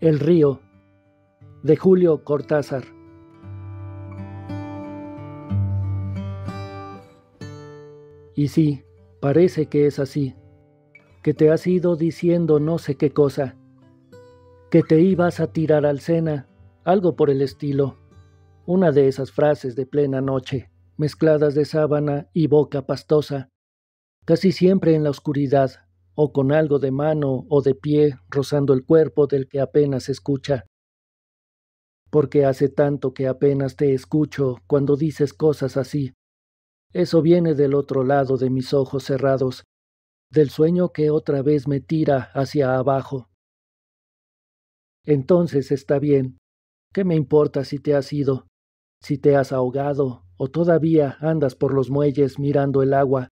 El río de Julio Cortázar. Y sí, parece que es así, que te has ido diciendo no sé qué cosa, que te ibas a tirar al Sena, algo por el estilo, una de esas frases de plena noche, mezcladas de sábana y boca pastosa, casi siempre en la oscuridad, o con algo de mano o de pie rozando el cuerpo del que apenas escucha. Porque hace tanto que apenas te escucho cuando dices cosas así. Eso viene del otro lado de mis ojos cerrados, del sueño que otra vez me tira hacia abajo. Entonces está bien. ¿Qué me importa si te has ido? Si te has ahogado o todavía andas por los muelles mirando el agua.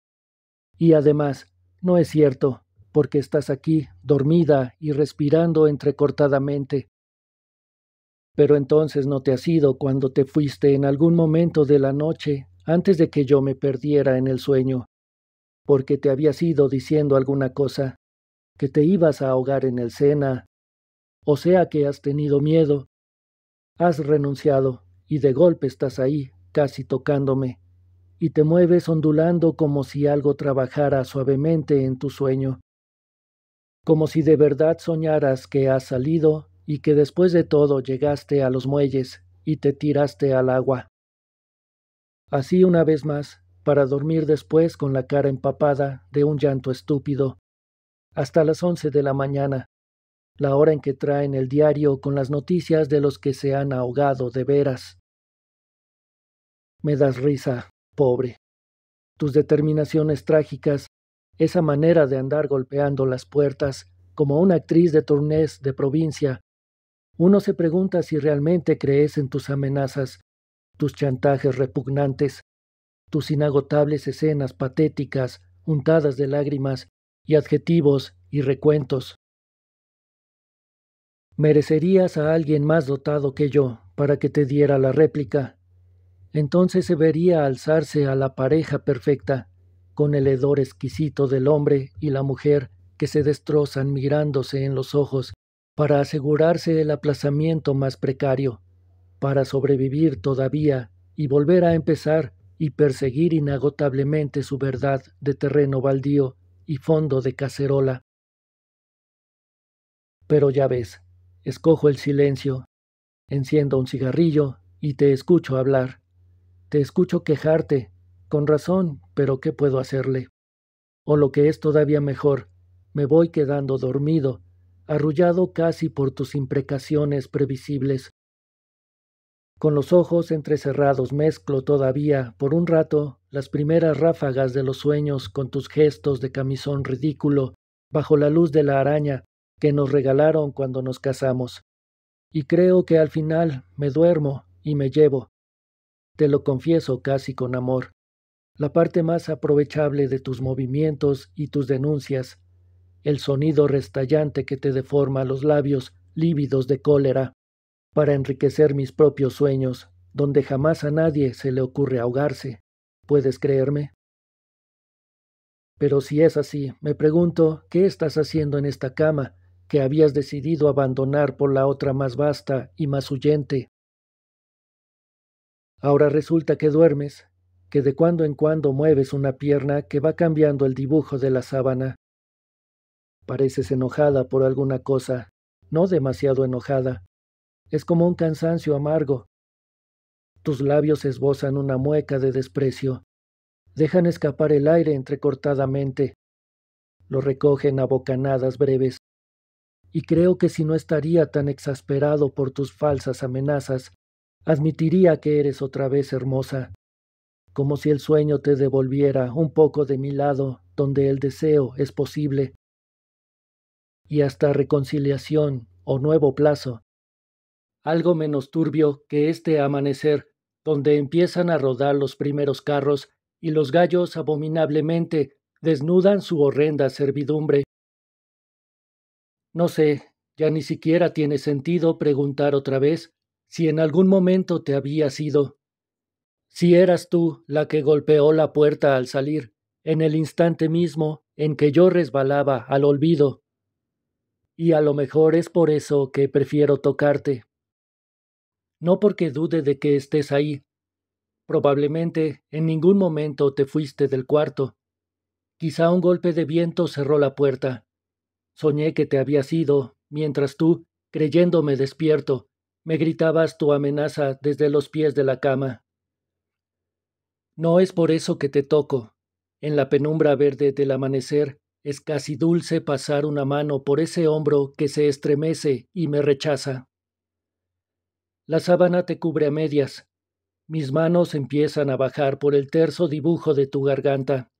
Y además, no es cierto, porque estás aquí, dormida y respirando entrecortadamente. Pero entonces no te has ido cuando te fuiste en algún momento de la noche, antes de que yo me perdiera en el sueño, porque te habías ido diciendo alguna cosa, que te ibas a ahogar en el Sena, o sea que has tenido miedo, has renunciado, y de golpe estás ahí, casi tocándome, y te mueves ondulando como si algo trabajara suavemente en tu sueño como si de verdad soñaras que has salido y que después de todo llegaste a los muelles y te tiraste al agua. Así una vez más, para dormir después con la cara empapada de un llanto estúpido, hasta las once de la mañana, la hora en que traen el diario con las noticias de los que se han ahogado de veras. Me das risa, pobre. Tus determinaciones trágicas esa manera de andar golpeando las puertas como una actriz de tournés de provincia. Uno se pregunta si realmente crees en tus amenazas, tus chantajes repugnantes, tus inagotables escenas patéticas, untadas de lágrimas y adjetivos y recuentos. Merecerías a alguien más dotado que yo para que te diera la réplica. Entonces se vería alzarse a la pareja perfecta, con el hedor exquisito del hombre y la mujer que se destrozan mirándose en los ojos para asegurarse el aplazamiento más precario, para sobrevivir todavía y volver a empezar y perseguir inagotablemente su verdad de terreno baldío y fondo de cacerola. Pero ya ves, escojo el silencio, enciendo un cigarrillo y te escucho hablar. Te escucho quejarte, con razón, pero ¿qué puedo hacerle? O lo que es todavía mejor, me voy quedando dormido, arrullado casi por tus imprecaciones previsibles. Con los ojos entrecerrados mezclo todavía, por un rato, las primeras ráfagas de los sueños con tus gestos de camisón ridículo, bajo la luz de la araña, que nos regalaron cuando nos casamos. Y creo que al final me duermo y me llevo. Te lo confieso casi con amor la parte más aprovechable de tus movimientos y tus denuncias, el sonido restallante que te deforma los labios lívidos de cólera, para enriquecer mis propios sueños, donde jamás a nadie se le ocurre ahogarse. ¿Puedes creerme? Pero si es así, me pregunto, ¿qué estás haciendo en esta cama que habías decidido abandonar por la otra más vasta y más huyente? Ahora resulta que duermes, que de cuando en cuando mueves una pierna que va cambiando el dibujo de la sábana. Pareces enojada por alguna cosa, no demasiado enojada. Es como un cansancio amargo. Tus labios esbozan una mueca de desprecio. Dejan escapar el aire entrecortadamente. Lo recogen a bocanadas breves. Y creo que si no estaría tan exasperado por tus falsas amenazas, admitiría que eres otra vez hermosa como si el sueño te devolviera un poco de mi lado donde el deseo es posible, y hasta reconciliación o nuevo plazo. Algo menos turbio que este amanecer, donde empiezan a rodar los primeros carros y los gallos abominablemente desnudan su horrenda servidumbre. No sé, ya ni siquiera tiene sentido preguntar otra vez si en algún momento te había sido si eras tú la que golpeó la puerta al salir, en el instante mismo en que yo resbalaba al olvido. Y a lo mejor es por eso que prefiero tocarte. No porque dude de que estés ahí. Probablemente en ningún momento te fuiste del cuarto. Quizá un golpe de viento cerró la puerta. Soñé que te habías ido, mientras tú, creyéndome despierto, me gritabas tu amenaza desde los pies de la cama. No es por eso que te toco. En la penumbra verde del amanecer es casi dulce pasar una mano por ese hombro que se estremece y me rechaza. La sábana te cubre a medias. Mis manos empiezan a bajar por el terso dibujo de tu garganta.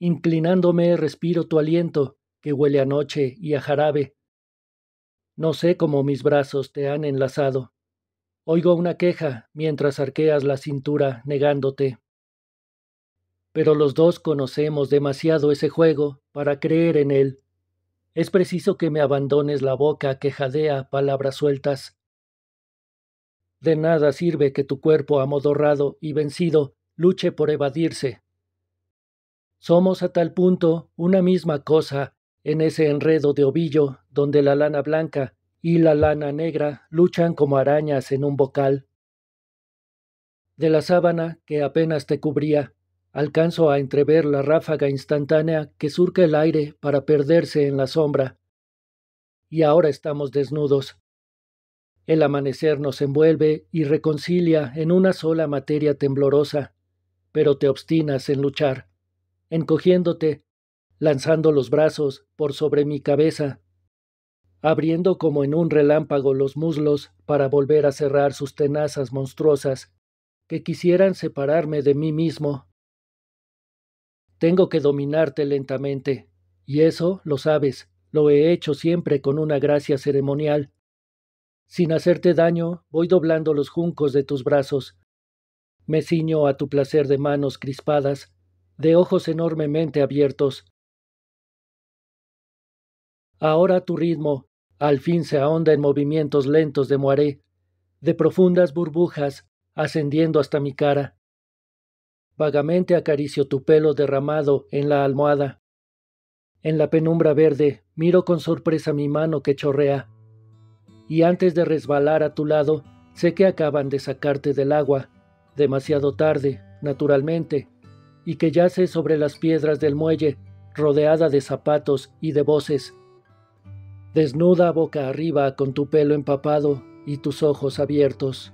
Inclinándome respiro tu aliento, que huele a noche y a jarabe. No sé cómo mis brazos te han enlazado. Oigo una queja mientras arqueas la cintura negándote pero los dos conocemos demasiado ese juego para creer en él. Es preciso que me abandones la boca que jadea palabras sueltas. De nada sirve que tu cuerpo amodorrado y vencido luche por evadirse. Somos a tal punto una misma cosa en ese enredo de ovillo donde la lana blanca y la lana negra luchan como arañas en un bocal. De la sábana que apenas te cubría, Alcanzo a entrever la ráfaga instantánea que surca el aire para perderse en la sombra. Y ahora estamos desnudos. El amanecer nos envuelve y reconcilia en una sola materia temblorosa, pero te obstinas en luchar, encogiéndote, lanzando los brazos por sobre mi cabeza, abriendo como en un relámpago los muslos para volver a cerrar sus tenazas monstruosas que quisieran separarme de mí mismo tengo que dominarte lentamente. Y eso, lo sabes, lo he hecho siempre con una gracia ceremonial. Sin hacerte daño, voy doblando los juncos de tus brazos. Me ciño a tu placer de manos crispadas, de ojos enormemente abiertos. Ahora tu ritmo, al fin se ahonda en movimientos lentos de moaré, de profundas burbujas, ascendiendo hasta mi cara. Vagamente acaricio tu pelo derramado en la almohada. En la penumbra verde miro con sorpresa mi mano que chorrea. Y antes de resbalar a tu lado, sé que acaban de sacarte del agua, demasiado tarde, naturalmente, y que yace sobre las piedras del muelle, rodeada de zapatos y de voces. Desnuda boca arriba con tu pelo empapado y tus ojos abiertos.